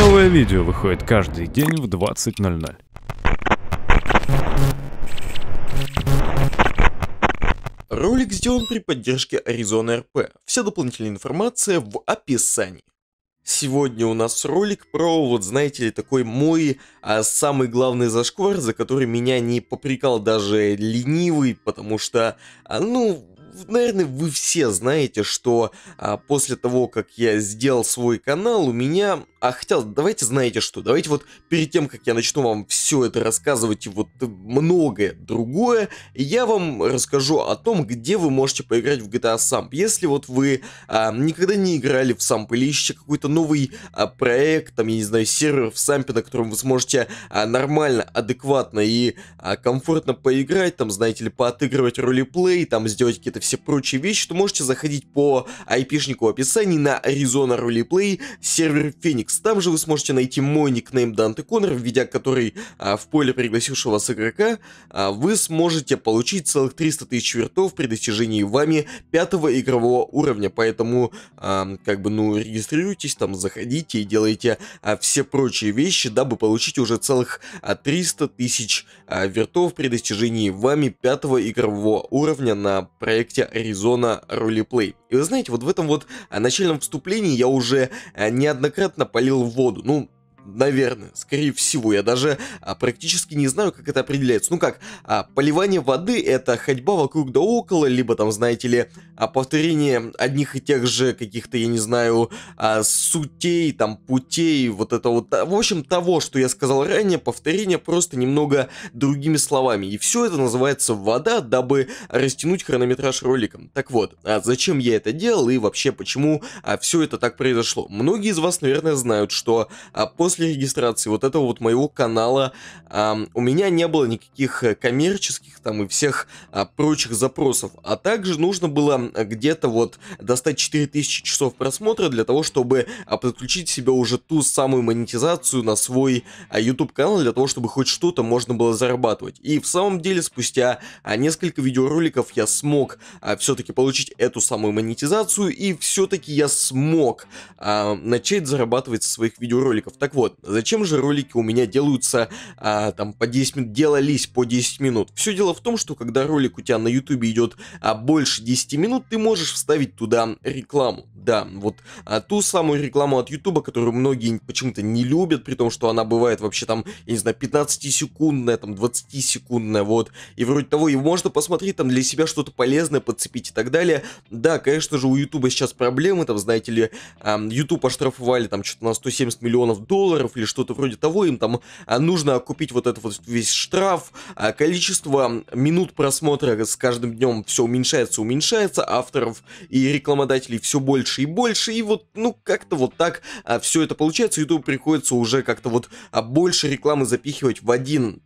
Новое видео выходит каждый день в 20.00. Ролик сделан при поддержке Arizona RP. Вся дополнительная информация в описании. Сегодня у нас ролик про, вот знаете ли, такой мой а, самый главный зашквар, за который меня не попрекал даже ленивый, потому что, а, ну, наверное, вы все знаете, что а, после того, как я сделал свой канал, у меня а хотя, давайте знаете что, давайте вот перед тем, как я начну вам все это рассказывать и вот многое другое, я вам расскажу о том, где вы можете поиграть в GTA Samp. Если вот вы а, никогда не играли в Samp или ищете какой-то новый а, проект, там, я не знаю, сервер в Samp, на котором вы сможете а, нормально, адекватно и а, комфортно поиграть, там, знаете ли, поотыгрывать ролеплей, там, сделать какие-то все прочие вещи, то можете заходить по айпишнику в описании на Arizona Roleplay сервер Phoenix Яндекс. Там же вы сможете найти мой никнейм Данте Коннор, введя который а, в поле пригласившего вас игрока, а, вы сможете получить целых 300 тысяч вертов при достижении вами пятого игрового уровня. Поэтому, а, как бы, ну, регистрируйтесь, там, заходите и делайте а, все прочие вещи, дабы получить уже целых а, 300 тысяч а, вертов при достижении вами пятого игрового уровня на проекте Arizona Roleplay. И вы знаете, вот в этом вот а, начальном вступлении я уже а, неоднократно полил в воду. Ну, наверное, скорее всего. Я даже а, практически не знаю, как это определяется. Ну как, а, поливание воды это ходьба вокруг да около, либо там, знаете ли, а, повторение одних и тех же каких-то, я не знаю, а, сутей, там, путей, вот это вот. В общем, того, что я сказал ранее, повторение просто немного другими словами. И все это называется вода, дабы растянуть хронометраж роликом. Так вот, а зачем я это делал и вообще почему а, все это так произошло? Многие из вас, наверное, знают, что а, после после регистрации вот этого вот моего канала э, у меня не было никаких э, коммерческих там и всех э, прочих запросов. А также нужно было где-то вот достать 4000 часов просмотра для того, чтобы а, подключить себе уже ту самую монетизацию на свой э, YouTube канал, для того, чтобы хоть что-то можно было зарабатывать. И в самом деле спустя э, несколько видеороликов я смог э, все-таки получить эту самую монетизацию и все-таки я смог э, начать зарабатывать со своих видеороликов. Так вот, зачем же ролики у меня делаются а, там по 10 минут, делались по 10 минут. Все дело в том, что когда ролик у тебя на YouTube идет а, больше 10 минут, ты можешь вставить туда рекламу. Да, вот а, ту самую рекламу от YouTube, которую многие почему-то не любят, при том, что она бывает вообще там, я не знаю, 15-секундная, там 20-секундная, вот. И вроде того, и можно посмотреть там для себя что-то полезное, подцепить и так далее. Да, конечно же, у YouTube сейчас проблемы, там, знаете ли, YouTube оштрафовали там что-то на 170 миллионов долларов, долларов или что-то вроде того, им там а, нужно купить вот этот вот весь штраф, а, количество минут просмотра с каждым днем все уменьшается, уменьшается, авторов и рекламодателей все больше и больше, и вот, ну, как-то вот так а, все это получается, YouTube приходится уже как-то вот больше рекламы запихивать в один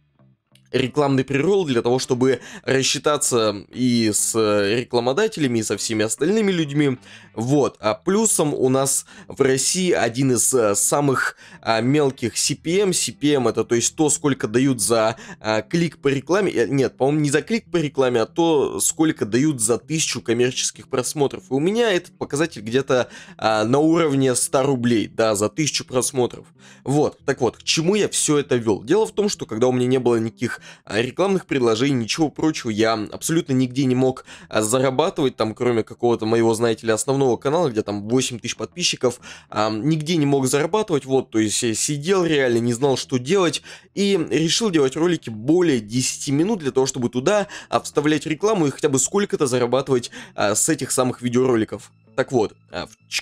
рекламный прирол для того, чтобы рассчитаться и с э, рекламодателями, и со всеми остальными людьми. Вот. А плюсом у нас в России один из э, самых а, мелких CPM. CPM это то есть то, сколько дают за а, клик по рекламе. Э, нет, по-моему, не за клик по рекламе, а то, сколько дают за тысячу коммерческих просмотров. И у меня этот показатель где-то а, на уровне 100 рублей, да, за тысячу просмотров. Вот. Так вот, к чему я все это вел? Дело в том, что когда у меня не было никаких а рекламных предложений, ничего прочего я абсолютно нигде не мог а, зарабатывать, там, кроме какого-то моего, знаете ли, основного канала, где там 8 тысяч подписчиков, а, нигде не мог зарабатывать, вот, то есть э, сидел реально, не знал, что делать, и решил делать ролики более 10 минут для того, чтобы туда вставлять рекламу и хотя бы сколько-то зарабатывать с этих самых видеороликов. Так вот,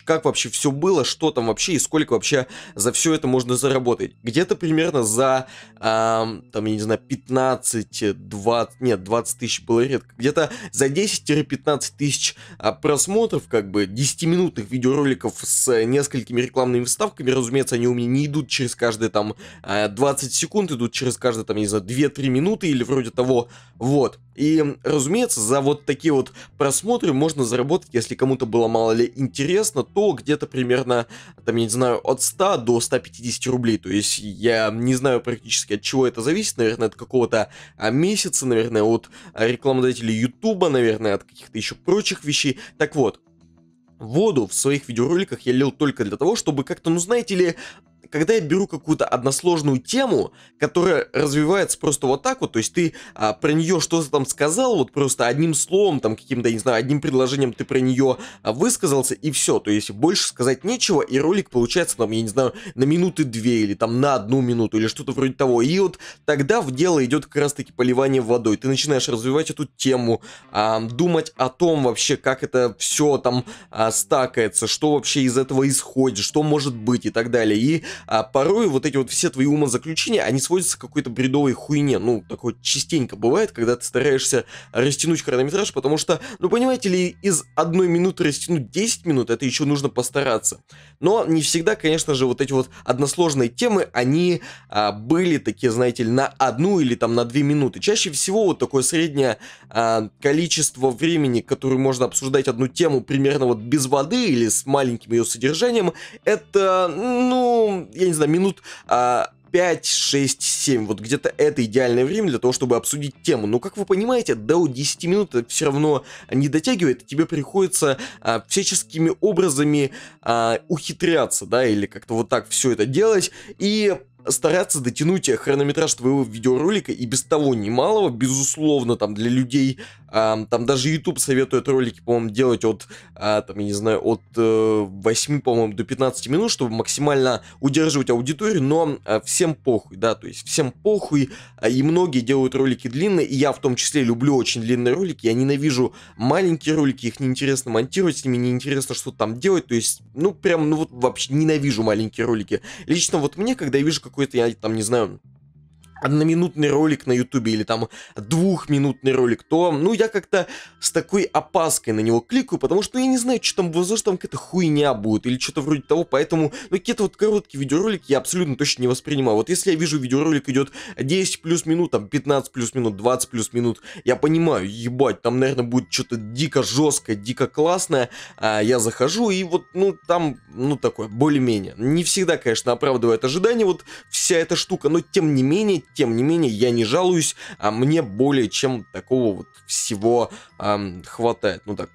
как вообще все было, что там вообще и сколько вообще за все это можно заработать? Где-то примерно за, э, там, я не знаю, 15, 20, нет, 20 тысяч было редко. Где-то за 10-15 тысяч а, просмотров, как бы, 10-минутных видеороликов с э, несколькими рекламными вставками. Разумеется, они у меня не идут через каждые, там, 20 а, секунд, идут через каждые, там, не знаю, 2-3 минуты или вроде того. Вот. И, разумеется, за вот такие вот просмотры можно заработать, если кому-то было мало ли интересно, то где-то примерно, там, я не знаю, от 100 до 150 рублей. То есть я не знаю практически от чего это зависит, наверное, это какого-то а, месяца, наверное, от а, рекламодателей Ютуба, наверное, от каких-то еще прочих вещей. Так вот, воду в своих видеороликах я лил только для того, чтобы как-то, ну знаете ли, когда я беру какую-то односложную тему, которая развивается просто вот так вот, то есть ты а, про нее что-то там сказал, вот просто одним словом, там каким-то, не знаю, одним предложением ты про нее а, высказался, и все, то есть больше сказать нечего, и ролик получается там, я не знаю, на минуты две или там на одну минуту или что-то вроде того, и вот тогда в дело идет как раз-таки поливание водой, ты начинаешь развивать эту тему, а, думать о том вообще, как это все там а, стакается, что вообще из этого исходит, что может быть и так далее, и а порой вот эти вот все твои умозаключения, они сводятся к какой-то бредовой хуйне. Ну, такое частенько бывает, когда ты стараешься растянуть хронометраж, потому что, ну, понимаете ли, из одной минуты растянуть 10 минут, это еще нужно постараться. Но не всегда, конечно же, вот эти вот односложные темы, они а, были такие, знаете ли, на одну или там на две минуты. Чаще всего вот такое среднее а, количество времени, которое можно обсуждать одну тему примерно вот без воды или с маленьким ее содержанием, это, ну, я не знаю, минут... А, 5, 6, 7, вот где-то это идеальное время для того, чтобы обсудить тему. Но, как вы понимаете, до 10 минут это все равно не дотягивает, и тебе приходится а, всяческими образами а, ухитряться, да, или как-то вот так все это делать. И стараться дотянуть хронометраж твоего видеоролика и без того немалого, безусловно, там для людей, э, там даже YouTube советует ролики, по-моему, делать от, э, там, я не знаю, от э, 8, по-моему, до 15 минут, чтобы максимально удерживать аудиторию, но э, всем похуй, да, то есть всем похуй, э, и многие делают ролики длинные, и я в том числе люблю очень длинные ролики, я ненавижу маленькие ролики, их неинтересно монтировать, с ними неинтересно что-то там делать, то есть, ну, прям, ну, вот вообще ненавижу маленькие ролики. Лично вот мне, когда я вижу, какой-то, я там не знаю, одноминутный ролик на ютубе или там двухминутный ролик, то, ну, я как-то с такой опаской на него кликаю, потому что ну, я не знаю, что там, возможно, там какая-то хуйня будет или что-то вроде того, поэтому, ну, какие-то вот короткие видеоролики я абсолютно точно не воспринимаю. Вот если я вижу видеоролик идет 10 плюс минут, там 15 плюс минут, 20 плюс минут, я понимаю, ебать, там, наверное, будет что-то дико жесткое, дико классное, а я захожу и вот, ну, там, ну, такое, более-менее. Не всегда, конечно, оправдывает ожидания вот вся эта штука, но тем не менее, тем не менее, я не жалуюсь, а мне более чем такого вот всего эм, хватает. Ну так,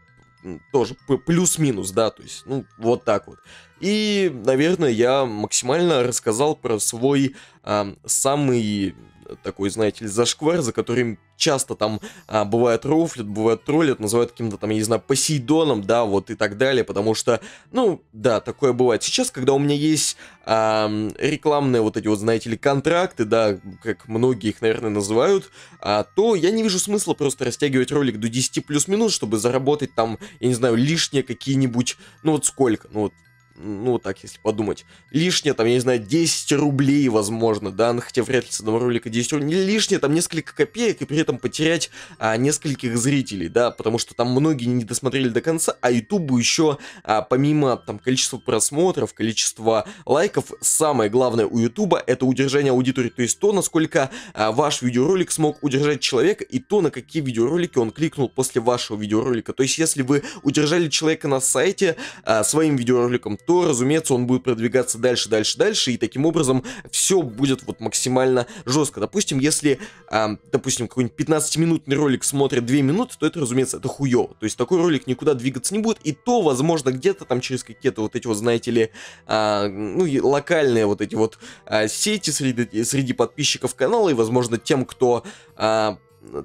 тоже плюс-минус, да, то есть, ну, вот так вот. И, наверное, я максимально рассказал про свой э, самый такой, знаете ли, зашквар, за которым часто там а, бывает рофлят, бывает троллят, называют каким-то там, я не знаю, Посейдоном, да, вот и так далее, потому что, ну, да, такое бывает. Сейчас, когда у меня есть а, рекламные вот эти вот, знаете ли, контракты, да, как многие их, наверное, называют, а, то я не вижу смысла просто растягивать ролик до 10 плюс минут, чтобы заработать там, я не знаю, лишние какие-нибудь, ну вот сколько, ну вот ну, вот так, если подумать, лишнее, там, я не знаю, 10 рублей, возможно, да, ну, хотя вряд ли с одного ролика 10 рублей, лишнее, там, несколько копеек, и при этом потерять а, нескольких зрителей, да, потому что там многие не досмотрели до конца, а Ютубу еще, а, помимо, там, количества просмотров, количества лайков, самое главное у Ютуба это удержание аудитории, то есть то, насколько а, ваш видеоролик смог удержать человека, и то, на какие видеоролики он кликнул после вашего видеоролика, то есть если вы удержали человека на сайте а, своим видеороликом, то, разумеется, он будет продвигаться дальше, дальше, дальше, и таким образом все будет вот максимально жестко. Допустим, если, э, допустим, какой-нибудь 15-минутный ролик смотрит 2 минуты, то это, разумеется, это хуево. То есть такой ролик никуда двигаться не будет, и то, возможно, где-то там через какие-то вот эти вот, знаете ли, э, ну, локальные вот эти вот э, сети среди, среди подписчиков канала, и, возможно, тем, кто, э,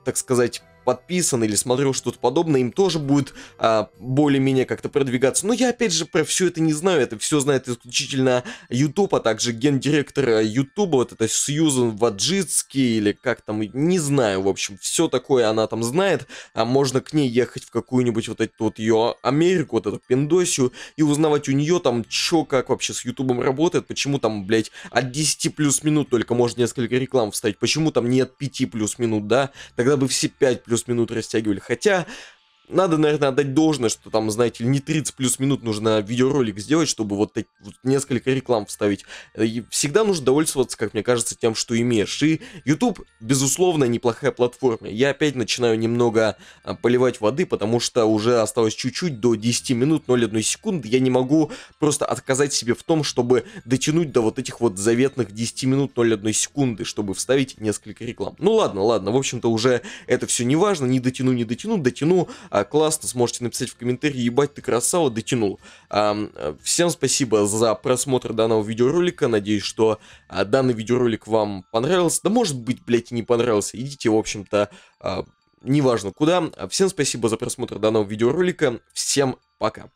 так сказать, подписан или смотрел что-то подобное, им тоже будет а, более-менее как-то продвигаться. Но я опять же про все это не знаю, это все знает исключительно YouTube, а также гендиректор YouTube, э, вот это Сьюзен Ваджицкий или как там, не знаю, в общем, все такое она там знает, а можно к ней ехать в какую-нибудь вот эту вот ее Америку, вот эту пиндосию, и узнавать у нее там, что как вообще с Ютубом работает, почему там, блядь, от 10 плюс минут только можно несколько реклам вставить, почему там нет 5 плюс минут, да, тогда бы все 5 плюс минут растягивали. Хотя надо, наверное, отдать должное, что там, знаете, не 30 плюс минут нужно видеоролик сделать, чтобы вот, так, вот несколько реклам вставить. Э, и всегда нужно довольствоваться, как мне кажется, тем, что имеешь. И YouTube, безусловно, неплохая платформа. Я опять начинаю немного а, поливать воды, потому что уже осталось чуть-чуть до 10 минут 0,1 секунды. Я не могу просто отказать себе в том, чтобы дотянуть до вот этих вот заветных 10 минут 0,1 секунды, чтобы вставить несколько реклам. Ну ладно, ладно, в общем-то уже это все не важно, не дотяну, не дотяну, дотяну а, «А, классно, сможете написать в комментарии, ебать, ты красава, дотянул. всем спасибо за просмотр данного видеоролика, надеюсь, что а, данный видеоролик вам понравился. Да может быть, блядь, и не понравился, идите, в общем-то, а, неважно куда. Всем спасибо за просмотр данного видеоролика, всем пока.